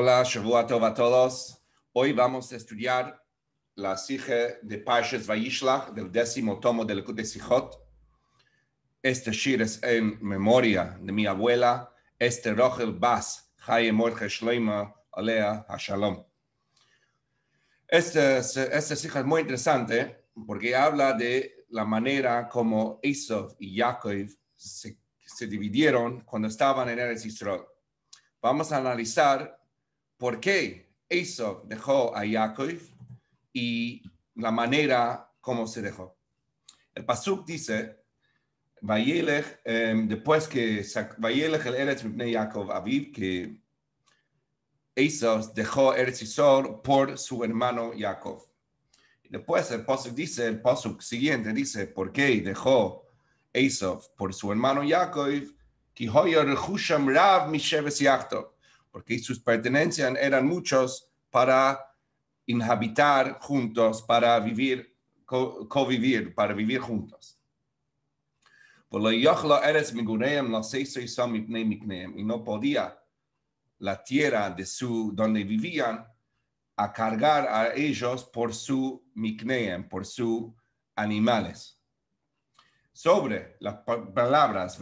Hola, Shavuot a todos. Hoy vamos a estudiar la Sige de Pashes Vayishlach, del décimo tomo del de Sijot. Este shir es en memoria de mi abuela, este Rochel Bas, Chaye Mordche Shleima, Alea Hashalom. Este, este es muy interesante porque habla de la manera como Esav y Yaakov se, dividieron cuando estaban en Eretz Israel. Vamos a analizar por qué eso dejó a Jacob y la manera como se dejó. El Pasuk dice, em, después que Vayelech Aviv, que dejó a Isor por su hermano Jacob. Después el Pasuk dice, el Pasuk siguiente dice, ¿por qué dejó eso por su hermano Jacob? Ki hoyer Husham Rav Misheves Yaakov porque sus pertenencias eran muchos para inhabitar juntos, para vivir, co para vivir juntos. Y no podía la tierra de su, donde vivían a cargar a ellos por su mikneem, por sus animales. Sobre las palabras,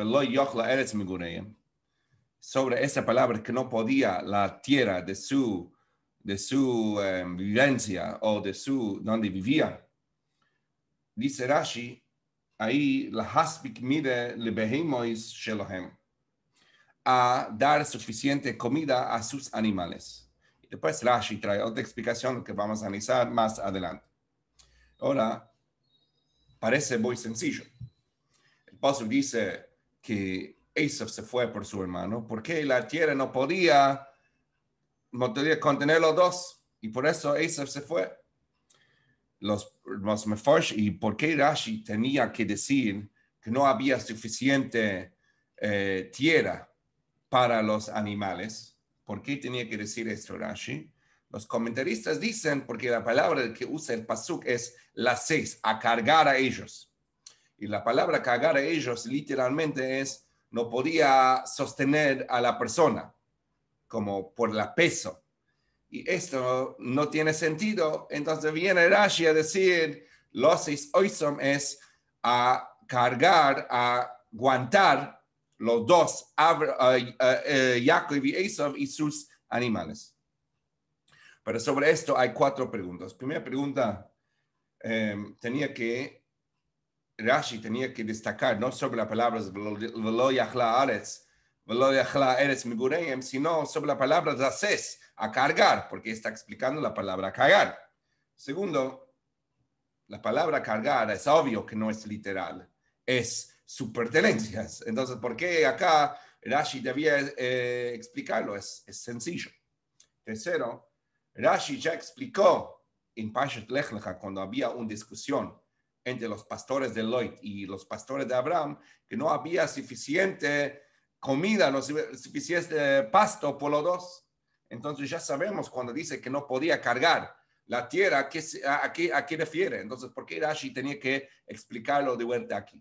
sobre esa palabra que no podía la tierra de su, de su em, vivencia o de su donde vivía. Dice Rashi, ahí la haspik mide lebehimois shelohem, a dar suficiente comida a sus animales. Después Rashi trae otra explicación que vamos a analizar más adelante. Ahora, parece muy sencillo. El paso dice que Asaf se fue por su hermano, porque la tierra no podía, no podía contener los dos, y por eso Asaf se fue. Los, los y por qué Rashi tenía que decir que no había suficiente eh, tierra para los animales, ¿por qué tenía que decir esto Rashi? Los comentaristas dicen, porque la palabra que usa el Pasuk es la seis, a cargar a ellos. Y la palabra cargar a ellos literalmente es no podía sostener a la persona, como por la peso. Y esto no tiene sentido. Entonces viene Rashi a decir, los oisom es a cargar, a aguantar los dos, Jacob y Esau y sus animales. Pero sobre esto hay cuatro preguntas. Primera pregunta, em, tenía que Rashi tenía que destacar no sobre las palabras sino sobre la palabra a cargar, porque está explicando la palabra cargar. Segundo, la palabra cargar es obvio que no es literal, es su pertenencias. Entonces, ¿por qué acá Rashi debía eh, explicarlo? Es, sencillo. Tercero, Rashi ya explicó en Pashat Lech cuando había una discusión entre los pastores de Lloyd y los pastores de Abraham, que no había suficiente comida, no suficiente pasto por los dos. Entonces ya sabemos cuando dice que no podía cargar la tierra, ¿a qué, refiere? Entonces, ¿por qué Rashi tenía que explicarlo de vuelta aquí?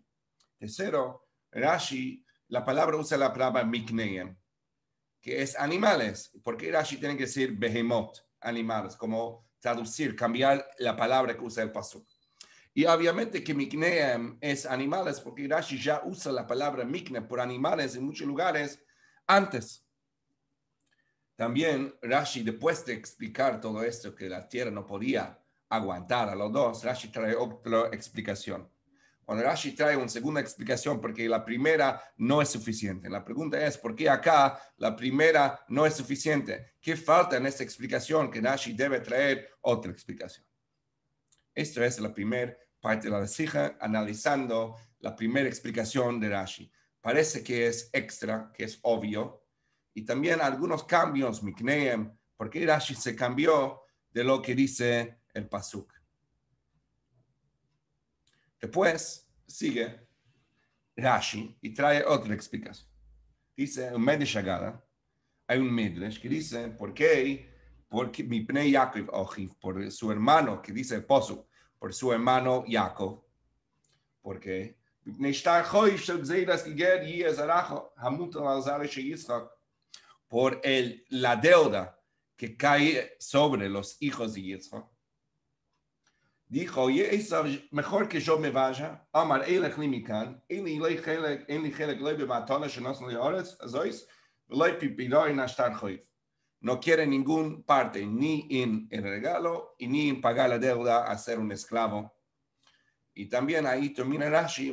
Tercero, Rashi, la palabra usa la palabra mikneem, que es animales. ¿Por qué Rashi tiene que decir behemoth, animales? Como traducir, cambiar la palabra que usa el pastor. Y obviamente que Mikneem es animales, porque Rashi ya usa la palabra Mikne por animales en muchos lugares antes. También Rashi, después de explicar todo esto, que la tierra no podía aguantar a los dos, Rashi trae otra explicación. Cuando Rashi trae una segunda explicación, porque la primera no es suficiente. La pregunta es, ¿por qué acá la primera no es suficiente? ¿Qué falta en esta explicación que Rashi debe traer otra explicación? Esto es la primera parte de la analizando la primera explicación de Rashi. Parece que es extra, que es obvio, y también algunos cambios, Mikneem, porque Rashi se cambió de lo que dice el Pasuk. Después sigue Rashi y trae otra explicación. Dice un llegada hay un Midlesh que dice, ¿por qué? Porque mi Pnei Yaakov Ojiv, por su hermano, que dice el Pasuk, por su hermano Jacob, porque ni estar hoy se ve las que ya es arajo, ha muerto la usar a Yitzhak por la deuda que cae sobre los hijos de Yitzhak. Dijo, mejor que yo me vaya, amar el limicán, el y ley el y el gluebe batones en los leones a oís, ley no estar hoy. No quiere ningún parte, ni en el regalo y ni en pagar la deuda a ser un esclavo. Y también ahí termina Rashi,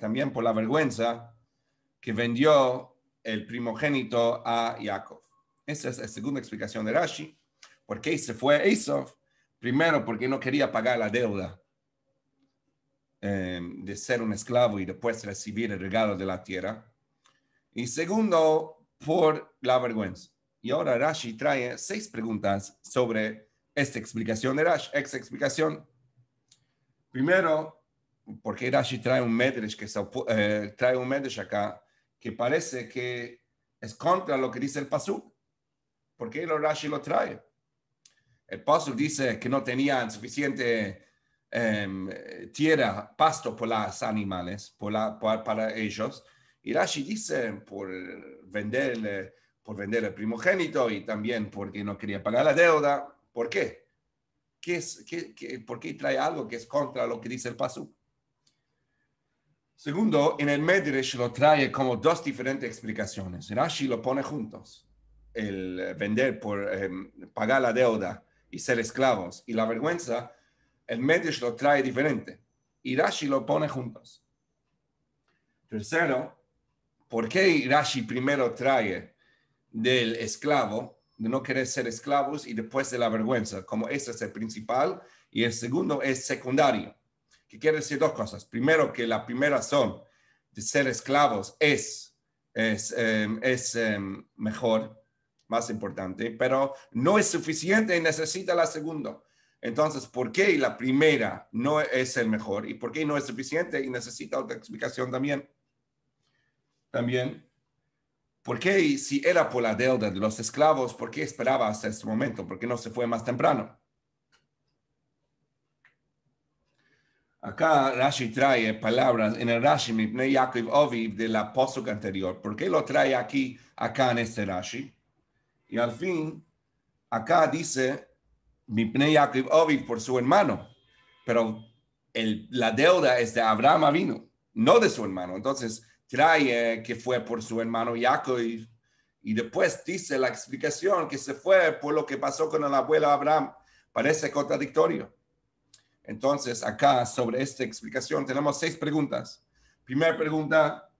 también por la vergüenza que vendió el primogénito a Jacob. Esa es la segunda explicación de Rashi. ¿Por qué se fue eso Primero, porque no quería pagar la deuda eh, de ser un esclavo y después recibir el regalo de la tierra. Y segundo, por la vergüenza. Y ahora Rashi trae seis preguntas sobre esta explicación de Rashi, ex explicación. Primero, ¿por qué Rashi trae un Medrash, que eh, trae un acá que parece que es contra lo que dice el Pasuk? ¿Por qué lo Rashi lo trae? El Pasuk dice que no tenían suficiente em, eh, tierra, pasto por los animales, para ellos. Y Rashi dice, por vender, eh, por vender el primogénito y también porque no quería pagar la deuda. ¿Por qué? ¿Qué es, qué, ¿Por qué trae algo que es contra lo que dice el Pasú? Segundo, en el Medrash lo trae como dos diferentes explicaciones. Rashi lo pone juntos. El vender por em, pagar la deuda y ser esclavos y la vergüenza, el Medrash lo trae diferente. Y Rashi lo pone juntos. Tercero, ¿por qué Rashi primero trae del esclavo, de no querer ser esclavos y después de la vergüenza? Como este es el principal y el segundo es secundario, que quiere decir dos cosas. Primero, que la primera son de ser esclavos es, es, em, es em, mejor, más importante, pero no es suficiente y necesita la segunda. Entonces, ¿por qué la primera no es el mejor? ¿Y por qué no es suficiente? Y necesita otra explicación también también. ¿Por qué, si era por la deuda de los esclavos, por qué esperaba hasta este momento? ¿Por qué no se fue más temprano? Acá Rashi trae palabras en el Rashi Mipnei Yaakov Oviv de la anterior. ¿Por qué lo trae aquí, acá en este Rashi? Y al fin, acá dice Mipnei Yaakov Oviv por su hermano. Pero el, la deuda es de Abraham vino, no de su hermano. Entonces, trae eh, que fue por su hermano Jacob y, y, después dice la explicación que se fue por lo que pasó con el abuelo Abraham. Parece contradictorio. Entonces, acá sobre esta explicación tenemos seis preguntas. Primera pregunta,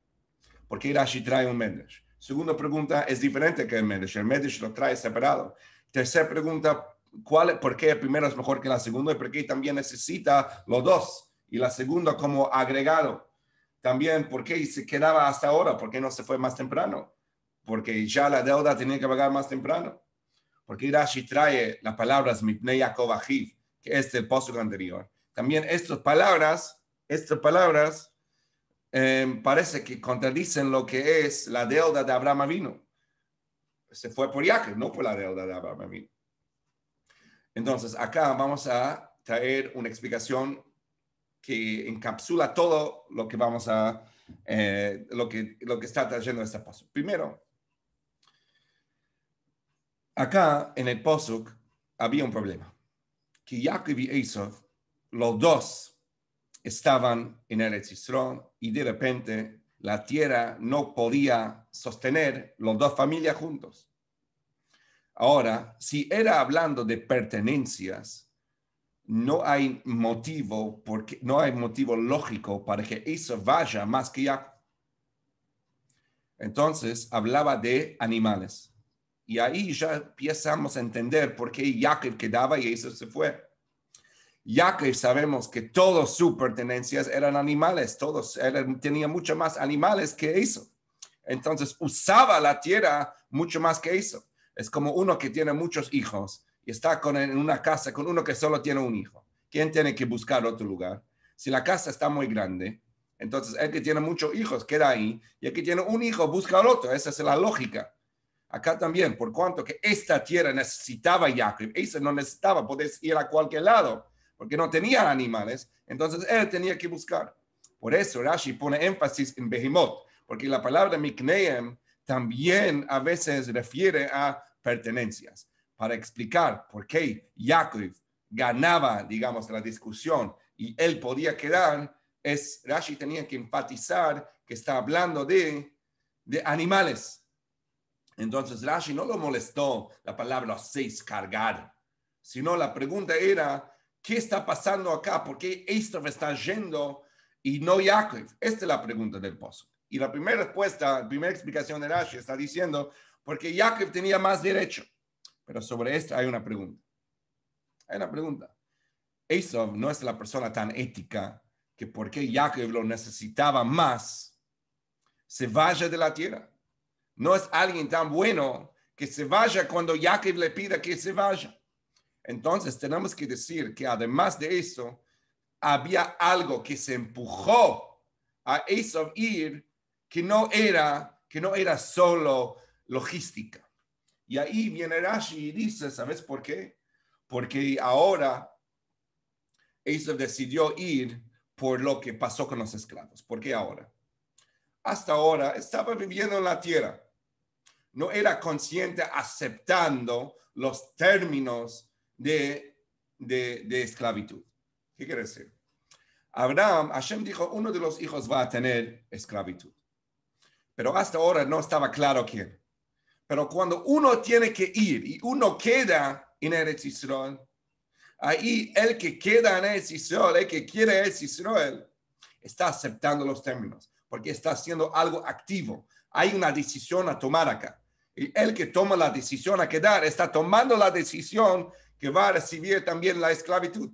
¿por qué Rashi trae un Mendes Segunda pregunta, es diferente que el Mendes El Mendes lo trae separado. Tercera pregunta, ¿cuál, ¿por qué el primero es mejor que la segunda y por qué también necesita los dos? Y la segunda como agregado. También, ¿por qué se quedaba hasta ahora? ¿Por qué no se fue más temprano? Porque ya la deuda tenía que pagar más temprano. Porque Rashi trae las palabras Mipnei que es el pozo anterior. También estas palabras, estas palabras, em, parece que contradicen lo que es la deuda de Abraham Avino. Se fue por viaje no por la deuda de Abraham Avino. Entonces, acá vamos a traer una explicación que encapsula todo lo que vamos a, eh, lo, que, lo que está trayendo esta paso. Primero, acá en el Posuk había un problema, que Jacob y eso, los dos estaban en el registro y de repente la tierra no podía sostener los dos familias juntos. Ahora, si era hablando de pertenencias, no hay motivo, porque, no hay motivo lógico para que eso vaya más que ya Entonces hablaba de animales. Y ahí ya empezamos a entender por qué Jacob quedaba y eso se fue. Jacob sabemos que todas sus pertenencias eran animales, todos eran, tenía mucho más animales que eso. Entonces usaba la tierra mucho más que eso. Es como uno que tiene muchos hijos y está con, en una casa con uno que solo tiene un hijo, ¿quién tiene que buscar otro lugar? Si la casa está muy grande, entonces el que tiene muchos hijos queda ahí y el que tiene un hijo busca al otro. Esa es la lógica. Acá también, por cuanto que esta tierra necesitaba Jacob, esa no necesitaba, poder ir a cualquier lado, porque no tenía animales, entonces él tenía que buscar. Por eso Rashi pone énfasis en Behemoth, porque la palabra Mikneem también a veces refiere a pertenencias para explicar por qué Yaakov ganaba, digamos, la discusión y él podía quedar, es Rashi tenía que enfatizar que está hablando de, animales. Entonces Rashi no lo molestó la palabra seis cargar, sino la pregunta era, ¿qué está pasando acá? ¿Por qué esto está yendo y no Yaakov? Esta es la pregunta del pozo. Y la primera respuesta, la primera explicación de Rashi está diciendo, porque Yaakov tenía más derecho. Pero sobre esto hay una pregunta. Hay una pregunta. Esau no es la persona tan ética que porque Jacob lo necesitaba más, se vaya de la tierra. No es alguien tan bueno que se vaya cuando Jacob le pida que se vaya. Entonces tenemos que decir que además de eso, había algo que se empujó a Esau ir que no era que no era solo logística. Y ahí viene Rashi y dice, ¿sabes por qué? Porque ahora Esav decidió ir por lo que pasó con los esclavos. ¿Por qué ahora? Hasta ahora estaba viviendo en la tierra. No era consciente aceptando los términos de, de esclavitud. ¿Qué quiere decir? Abraham, Hashem dijo, uno de los hijos va a tener esclavitud. Pero hasta ahora no estaba claro quién. Pero cuando uno tiene que ir y uno queda en Eretz Israel, ahí el que queda en Eretz Israel, el que quiere Eretz Israel, está aceptando los términos, porque está haciendo algo activo. Hay una decisión a tomar acá. Y el que toma la decisión a quedar está tomando la decisión que va a recibir también la esclavitud.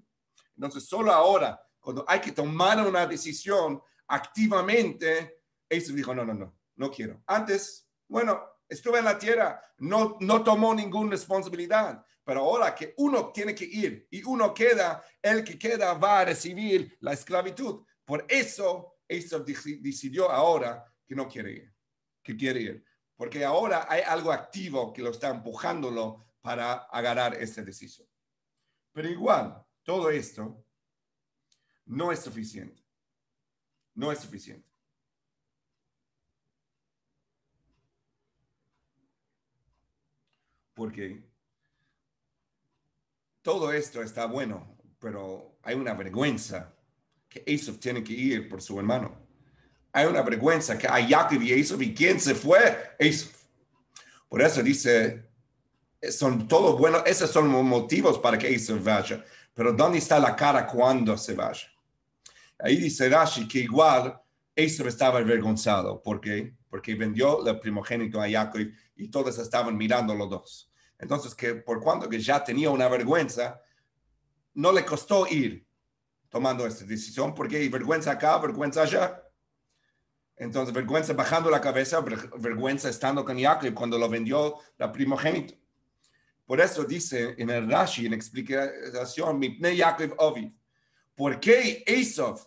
Entonces, solo ahora, cuando hay que tomar una decisión activamente, eso dijo, no, no, no, no quiero. Antes, bueno, estuve en la tierra, no, no tomó ninguna responsabilidad. Pero ahora que uno tiene que ir y uno queda, el que queda va a recibir la esclavitud. Por eso, eso decidió ahora que no quiere ir, que quiere ir. Porque ahora hay algo activo que lo está empujándolo para agarrar ese decisión. Pero igual, todo esto no es suficiente. No es suficiente. porque todo esto está bueno, pero hay una vergüenza que eso tiene que ir por su hermano. Hay una vergüenza que hay que y eso ¿y quién se fue? eso Por eso dice, son todos buenos, esos son motivos para que eso vaya. Pero ¿dónde está la cara cuando se vaya? Ahí dice Rashi que igual eso estaba avergonzado. ¿Por qué? Porque vendió el primogénito a y todos estaban mirando los dos. Entonces, que por cuanto que ya tenía una vergüenza, no le costó ir tomando esta decisión, porque hay vergüenza acá, vergüenza allá. Entonces, vergüenza bajando la cabeza, vergüenza estando con Jacob cuando lo vendió la primogénito. Por eso dice en el Rashi, en explicación, Mipnei Yaakov ¿por qué Esof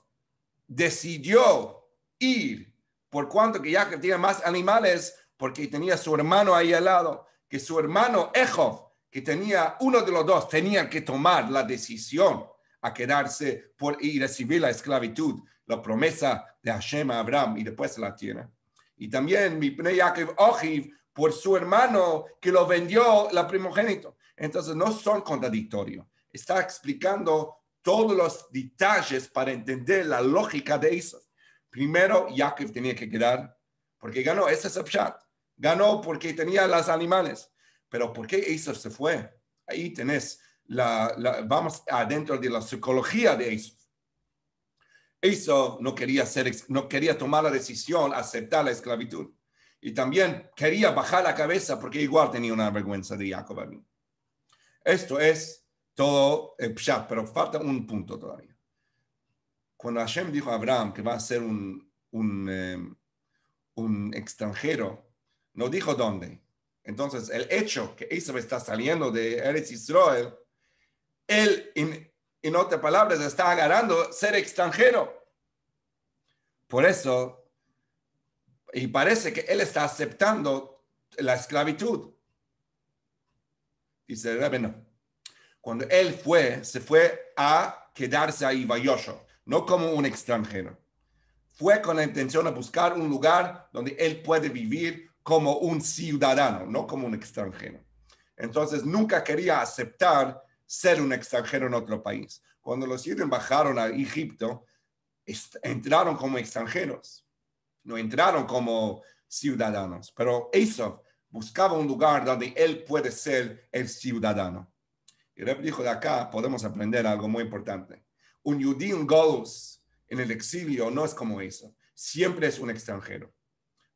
decidió ir por cuanto que Jacob tiene más animales porque tenía su hermano ahí al lado, que su hermano Ejov, que tenía uno de los dos, tenía que tomar la decisión a quedarse por, y recibir la esclavitud, la promesa de Hashem a Abraham y después la tiene. Y también mi Yaakov Ojiv por su hermano que lo vendió la primogénito. Entonces no son contradictorios. Está explicando todos los detalles para entender la lógica de eso. Primero, Yaakov tenía que quedar porque ganó. Ese es ganó porque tenía los animales. Pero ¿por qué eso se fue? Ahí tenés, la, vamos adentro de la psicología de eso. Eso no quería, ser, no quería tomar la decisión, aceptar la esclavitud. Y también quería bajar la cabeza porque igual tenía una vergüenza de Jacob. Esto es todo el eh, pero falta un punto todavía. Cuando Hashem dijo a Abraham que va a ser un, un, eh, un extranjero no dijo dónde. Entonces, el hecho que Esav está saliendo de Eretz Israel, él, en, en otras palabras, está agarrando ser extranjero. Por eso, y parece que él está aceptando la esclavitud. Dice rebe, no. Cuando él fue, se fue a quedarse ahí Yosho. no como un extranjero. Fue con la intención de buscar un lugar donde él puede vivir como un ciudadano, no como un extranjero. Entonces nunca quería aceptar ser un extranjero en otro país. Cuando los judíos bajaron a Egipto, entraron como extranjeros, no entraron como ciudadanos. Pero eso buscaba un lugar donde él puede ser el ciudadano. Y repito, dijo de acá, podemos aprender algo muy importante. Un judío en en el exilio, no es como eso. Siempre es un extranjero.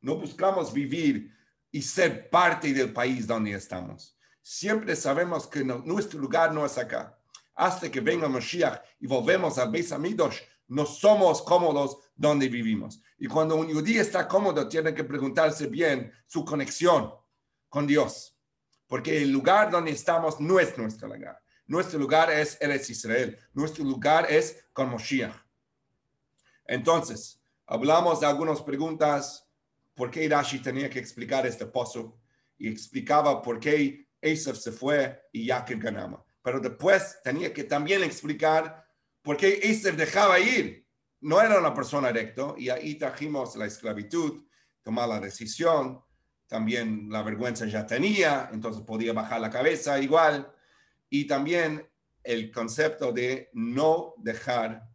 No buscamos vivir y ser parte del país donde estamos. Siempre sabemos que nuestro lugar no es acá. Hasta que venga Mashiach y volvemos a Beis no somos cómodos donde vivimos. Y cuando un judío está cómodo, tiene que preguntarse bien su conexión con Dios. Porque el lugar donde estamos no es nuestro lugar. Nuestro lugar es Eretz Israel. Nuestro lugar es con Moshiach. Entonces, hablamos de algunas preguntas por qué Rashi tenía que explicar este pozo? y explicaba por qué Esaf se fue y que ganaba. Pero después tenía que también explicar por qué Esaf dejaba ir. No era una persona recta y ahí trajimos la esclavitud, tomar la decisión, también la vergüenza ya tenía, entonces podía bajar la cabeza igual y también el concepto de no dejar,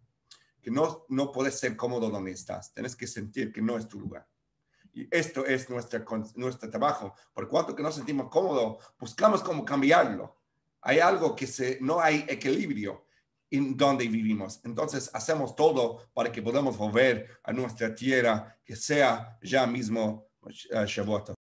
que no, no puedes ser cómodo donde estás, tienes que sentir que no es tu lugar. Y esto es nuestra, nuestro trabajo. Por cuanto que nos sentimos cómodos, buscamos cómo cambiarlo. Hay algo que se, no hay equilibrio en donde vivimos. Entonces hacemos todo para que podamos volver a nuestra tierra, que sea ya mismo eh, Shavuot.